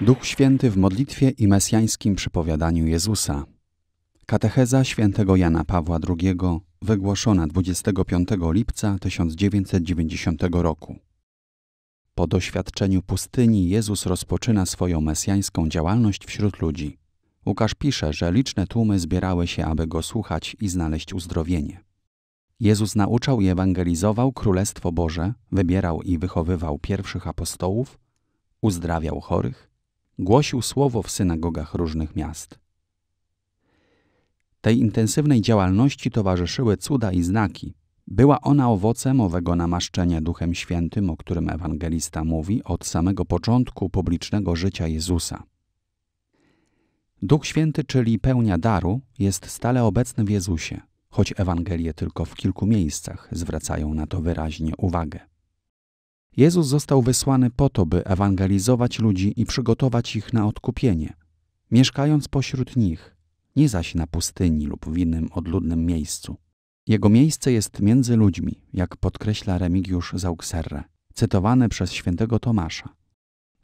Duch Święty w modlitwie i mesjańskim przypowiadaniu Jezusa. Katecheza świętego Jana Pawła II wygłoszona 25 lipca 1990 roku. Po doświadczeniu pustyni Jezus rozpoczyna swoją mesjańską działalność wśród ludzi. Łukasz pisze, że liczne tłumy zbierały się, aby go słuchać i znaleźć uzdrowienie. Jezus nauczał i ewangelizował Królestwo Boże, wybierał i wychowywał pierwszych apostołów, uzdrawiał chorych, Głosił słowo w synagogach różnych miast. Tej intensywnej działalności towarzyszyły cuda i znaki. Była ona owocem owego namaszczenia Duchem Świętym, o którym ewangelista mówi od samego początku publicznego życia Jezusa. Duch Święty, czyli pełnia daru, jest stale obecny w Jezusie, choć Ewangelie tylko w kilku miejscach zwracają na to wyraźnie uwagę. Jezus został wysłany po to, by ewangelizować ludzi i przygotować ich na odkupienie, mieszkając pośród nich, nie zaś na pustyni lub w innym odludnym miejscu. Jego miejsce jest między ludźmi, jak podkreśla Remigiusz Zaukserre, cytowany przez świętego Tomasza.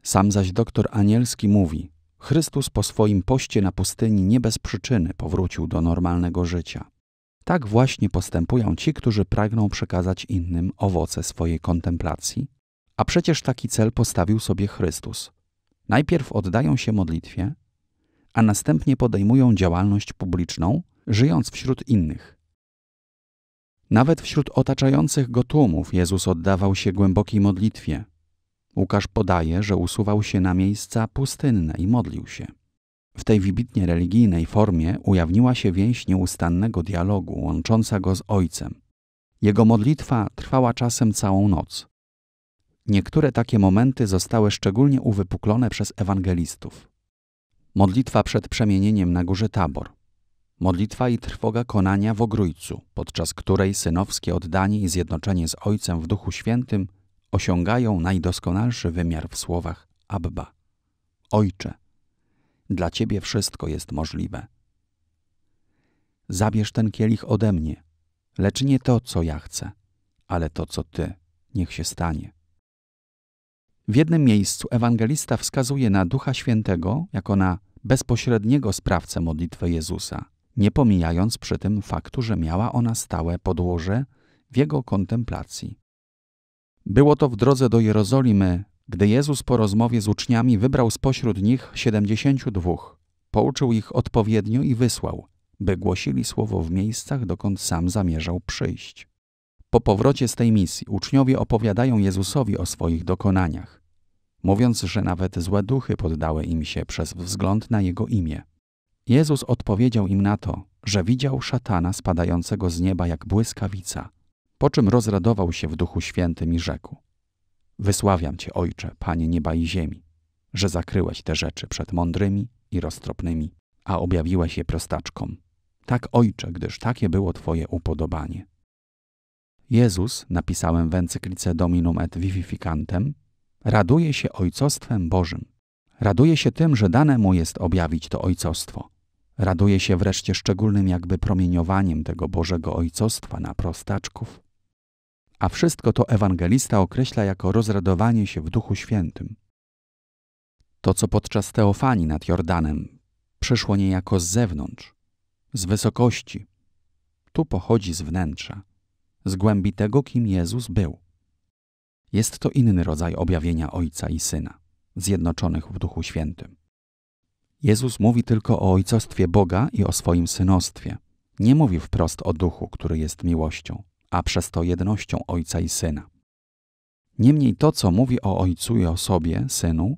Sam zaś doktor Anielski mówi, Chrystus po swoim poście na pustyni nie bez przyczyny powrócił do normalnego życia. Tak właśnie postępują ci, którzy pragną przekazać innym owoce swojej kontemplacji a przecież taki cel postawił sobie Chrystus. Najpierw oddają się modlitwie, a następnie podejmują działalność publiczną, żyjąc wśród innych. Nawet wśród otaczających go tłumów Jezus oddawał się głębokiej modlitwie. Łukasz podaje, że usuwał się na miejsca pustynne i modlił się. W tej wybitnie religijnej formie ujawniła się więź nieustannego dialogu łącząca go z Ojcem. Jego modlitwa trwała czasem całą noc. Niektóre takie momenty zostały szczególnie uwypuklone przez ewangelistów. Modlitwa przed przemienieniem na górze Tabor. Modlitwa i trwoga konania w Ogrójcu, podczas której synowskie oddanie i zjednoczenie z Ojcem w Duchu Świętym osiągają najdoskonalszy wymiar w słowach Abba. Ojcze, dla Ciebie wszystko jest możliwe. Zabierz ten kielich ode mnie, lecz nie to, co ja chcę, ale to, co Ty, niech się stanie. W jednym miejscu ewangelista wskazuje na Ducha Świętego jako na bezpośredniego sprawcę modlitwy Jezusa, nie pomijając przy tym faktu, że miała ona stałe podłoże w jego kontemplacji. Było to w drodze do Jerozolimy, gdy Jezus po rozmowie z uczniami wybrał spośród nich siedemdziesięciu dwóch, pouczył ich odpowiednio i wysłał, by głosili słowo w miejscach, dokąd sam zamierzał przyjść. Po powrocie z tej misji uczniowie opowiadają Jezusowi o swoich dokonaniach, mówiąc, że nawet złe duchy poddały im się przez wzgląd na Jego imię. Jezus odpowiedział im na to, że widział szatana spadającego z nieba jak błyskawica, po czym rozradował się w Duchu Świętym i rzekł Wysławiam Cię, Ojcze, Panie nieba i ziemi, że zakryłeś te rzeczy przed mądrymi i roztropnymi, a objawiłeś je prostaczkom. Tak, Ojcze, gdyż takie było Twoje upodobanie. Jezus, napisałem w encyklice Dominum et Vivificantem, raduje się Ojcostwem Bożym. Raduje się tym, że dane mu jest objawić to Ojcostwo. Raduje się wreszcie szczególnym jakby promieniowaniem tego Bożego Ojcostwa na prostaczków. A wszystko to ewangelista określa jako rozradowanie się w Duchu Świętym. To, co podczas Teofanii nad Jordanem przyszło niejako z zewnątrz, z wysokości, tu pochodzi z wnętrza z głębi tego, kim Jezus był. Jest to inny rodzaj objawienia Ojca i Syna, zjednoczonych w Duchu Świętym. Jezus mówi tylko o ojcostwie Boga i o swoim synostwie. Nie mówi wprost o duchu, który jest miłością, a przez to jednością ojca i syna. Niemniej to, co mówi o ojcu i o sobie, synu,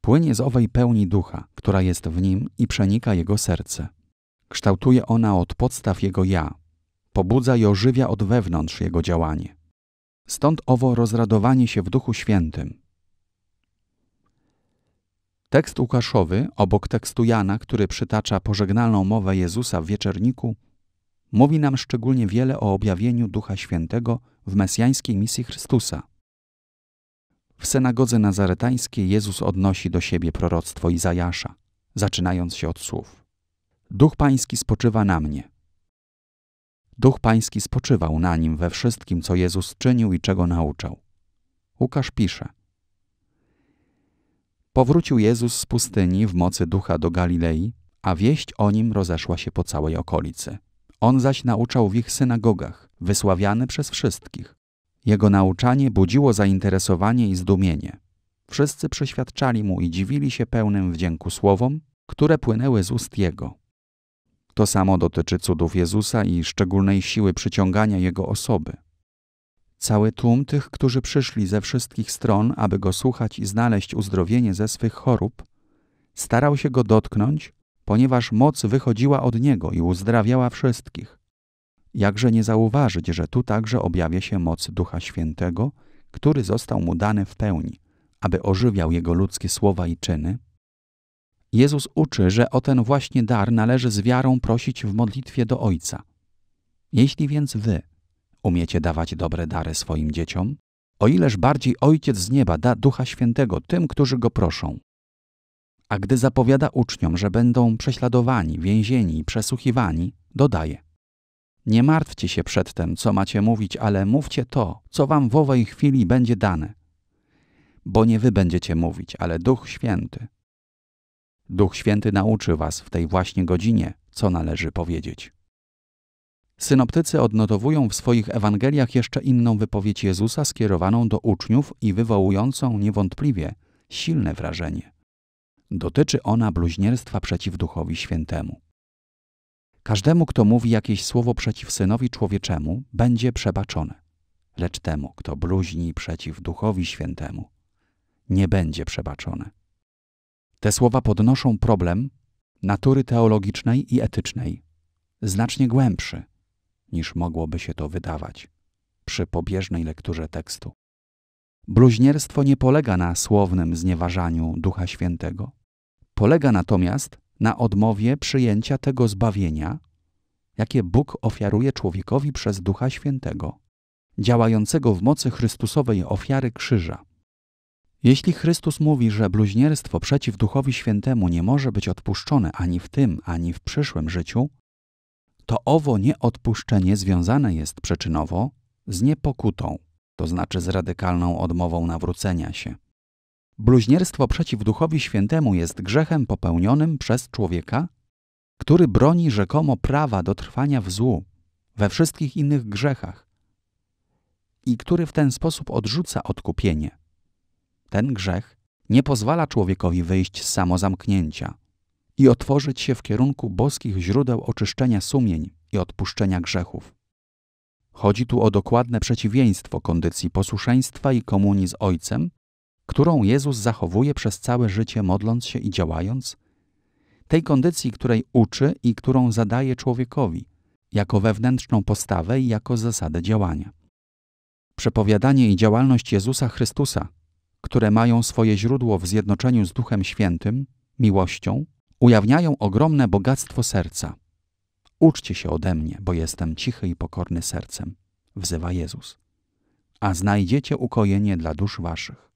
płynie z owej pełni ducha, która jest w nim i przenika jego serce. Kształtuje ona od podstaw jego ja, pobudza i ożywia od wewnątrz jego działanie. Stąd owo rozradowanie się w Duchu Świętym. Tekst Łukaszowy, obok tekstu Jana, który przytacza pożegnalną mowę Jezusa w wieczerniku, mówi nam szczególnie wiele o objawieniu Ducha Świętego w mesjańskiej misji Chrystusa. W synagodze nazaretańskiej Jezus odnosi do siebie proroctwo Izajasza, zaczynając się od słów: Duch Pański spoczywa na mnie, Duch Pański spoczywał na nim we wszystkim, co Jezus czynił i czego nauczał. Łukasz pisze. Powrócił Jezus z pustyni w mocy ducha do Galilei, a wieść o nim rozeszła się po całej okolicy. On zaś nauczał w ich synagogach, wysławiany przez wszystkich. Jego nauczanie budziło zainteresowanie i zdumienie. Wszyscy przyświadczali mu i dziwili się pełnym wdzięku słowom, które płynęły z ust jego. To samo dotyczy cudów Jezusa i szczególnej siły przyciągania Jego osoby. Cały tłum tych, którzy przyszli ze wszystkich stron, aby Go słuchać i znaleźć uzdrowienie ze swych chorób, starał się Go dotknąć, ponieważ moc wychodziła od Niego i uzdrawiała wszystkich. Jakże nie zauważyć, że tu także objawia się moc Ducha Świętego, który został mu dany w pełni, aby ożywiał Jego ludzkie słowa i czyny, Jezus uczy, że o ten właśnie dar należy z wiarą prosić w modlitwie do Ojca. Jeśli więc wy umiecie dawać dobre dary swoim dzieciom, o ileż bardziej Ojciec z nieba da Ducha Świętego tym, którzy Go proszą. A gdy zapowiada uczniom, że będą prześladowani, więzieni i przesłuchiwani, dodaje – nie martwcie się przed co macie mówić, ale mówcie to, co wam w owej chwili będzie dane. Bo nie wy będziecie mówić, ale Duch Święty Duch Święty nauczy Was w tej właśnie godzinie, co należy powiedzieć. Synoptycy odnotowują w swoich Ewangeliach jeszcze inną wypowiedź Jezusa skierowaną do uczniów i wywołującą niewątpliwie silne wrażenie. Dotyczy ona bluźnierstwa przeciw Duchowi Świętemu. Każdemu, kto mówi jakieś słowo przeciw Synowi Człowieczemu, będzie przebaczone. Lecz temu, kto bluźni przeciw Duchowi Świętemu, nie będzie przebaczone. Te słowa podnoszą problem natury teologicznej i etycznej, znacznie głębszy niż mogłoby się to wydawać przy pobieżnej lekturze tekstu. Bluźnierstwo nie polega na słownym znieważaniu Ducha Świętego. Polega natomiast na odmowie przyjęcia tego zbawienia, jakie Bóg ofiaruje człowiekowi przez Ducha Świętego, działającego w mocy Chrystusowej ofiary krzyża. Jeśli Chrystus mówi, że bluźnierstwo przeciw Duchowi Świętemu nie może być odpuszczone ani w tym, ani w przyszłym życiu, to owo nieodpuszczenie związane jest przyczynowo z niepokutą, to znaczy z radykalną odmową nawrócenia się. Bluźnierstwo przeciw Duchowi Świętemu jest grzechem popełnionym przez człowieka, który broni rzekomo prawa do trwania w złu, we wszystkich innych grzechach i który w ten sposób odrzuca odkupienie ten grzech nie pozwala człowiekowi wyjść z samozamknięcia i otworzyć się w kierunku boskich źródeł oczyszczenia sumień i odpuszczenia grzechów. Chodzi tu o dokładne przeciwieństwo kondycji posłuszeństwa i komunii z Ojcem, którą Jezus zachowuje przez całe życie modląc się i działając, tej kondycji, której uczy i którą zadaje człowiekowi, jako wewnętrzną postawę i jako zasadę działania. Przepowiadanie i działalność Jezusa Chrystusa które mają swoje źródło w zjednoczeniu z Duchem Świętym, miłością, ujawniają ogromne bogactwo serca. Uczcie się ode mnie, bo jestem cichy i pokorny sercem, wzywa Jezus. A znajdziecie ukojenie dla dusz waszych.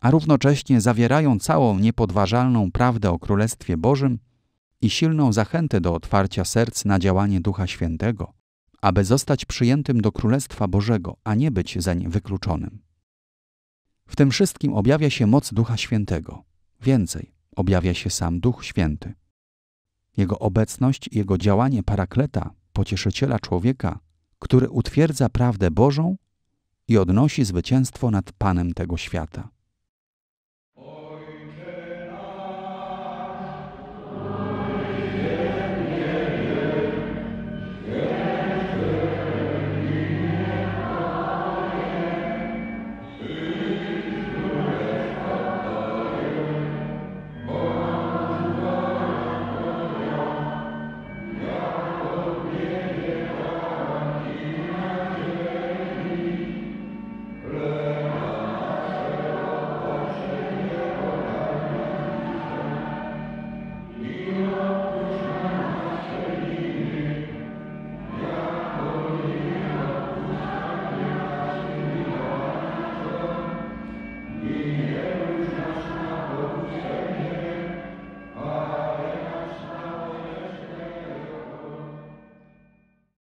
A równocześnie zawierają całą niepodważalną prawdę o Królestwie Bożym i silną zachętę do otwarcia serc na działanie Ducha Świętego, aby zostać przyjętym do Królestwa Bożego, a nie być zeń wykluczonym. W tym wszystkim objawia się moc Ducha Świętego. Więcej, objawia się sam Duch Święty. Jego obecność i jego działanie parakleta, pocieszyciela człowieka, który utwierdza prawdę Bożą i odnosi zwycięstwo nad Panem tego świata.